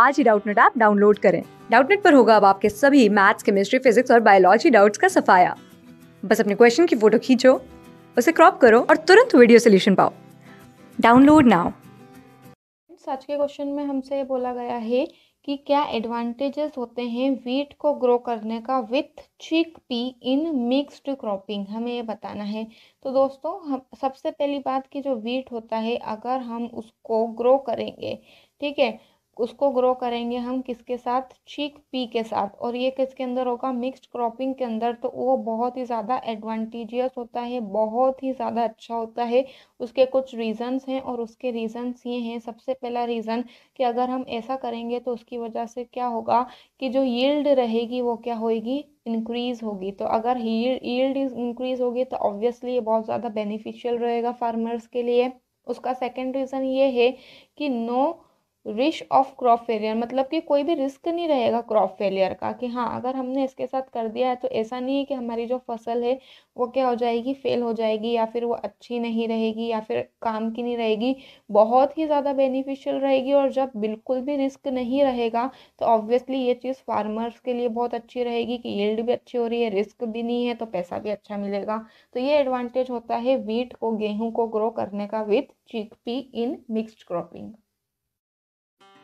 आज ही Doubtnut app download करें डाउटनेट पर होगा अब आपके सभी मैथ्स केमिस्ट्री फिजिक्स और बायोलॉजी डाउट्स का सफाया बस अपने क्वेश्चन की फोटो खींचो उसे क्रॉप करो और तुरंत वीडियो सोल्यूशन पाओ डाउनलोड नाउ आज के क्वेश्चन में हमसे ये बोला गया है कि क्या एडवांटेजेस होते हैं वीट को ग्रो करने का विथ चिक पी इन मिक्स्ड क्रॉपिंग हमें ये बताना है तो दोस्तों हम सबसे पहली बात कि जो वीट होता है अगर हम उसको ग्रो करेंगे ठीक है उसको ग्रो करेंगे हम किसके साथ चीक पी के साथ और ये किसके अंदर होगा मिक्स्ड क्रॉपिंग के अंदर तो वो बहुत ही ज़्यादा एडवांटेजियस होता है बहुत ही ज़्यादा अच्छा होता है उसके कुछ रीज़न्स हैं और उसके रीज़न्स ये हैं सबसे पहला रीज़न कि अगर हम ऐसा करेंगे तो उसकी वजह से क्या होगा कि जो यील्ड रहेगी वो क्या होगी इंक्रीज़ होगी तो अगर यील्ड इंक्रीज़ होगी तो ऑब्वियसली ये बहुत ज़्यादा बेनिफिशियल रहेगा फार्मर्स के लिए उसका सेकेंड रीज़न ये है कि no risk of crop failure मतलब कि कोई भी रिस्क नहीं रहेगा क्रॉप फेलियर का कि हाँ अगर हमने इसके साथ कर दिया है तो ऐसा नहीं है कि हमारी जो फसल है वो क्या हो जाएगी फेल हो जाएगी या फिर वो अच्छी नहीं रहेगी या फिर काम की नहीं रहेगी बहुत ही ज़्यादा बेनिफिशियल रहेगी और जब बिल्कुल भी रिस्क नहीं रहेगा तो ऑब्वियसली ये चीज़ फार्मर्स के लिए बहुत अच्छी रहेगी कि यील्ड भी अच्छी हो रही है रिस्क भी नहीं है तो पैसा भी अच्छा मिलेगा तो ये एडवांटेज होता है वीट को गेहूँ को ग्रो करने का विथ चिक पी इन मिक्सड क्रॉपिंग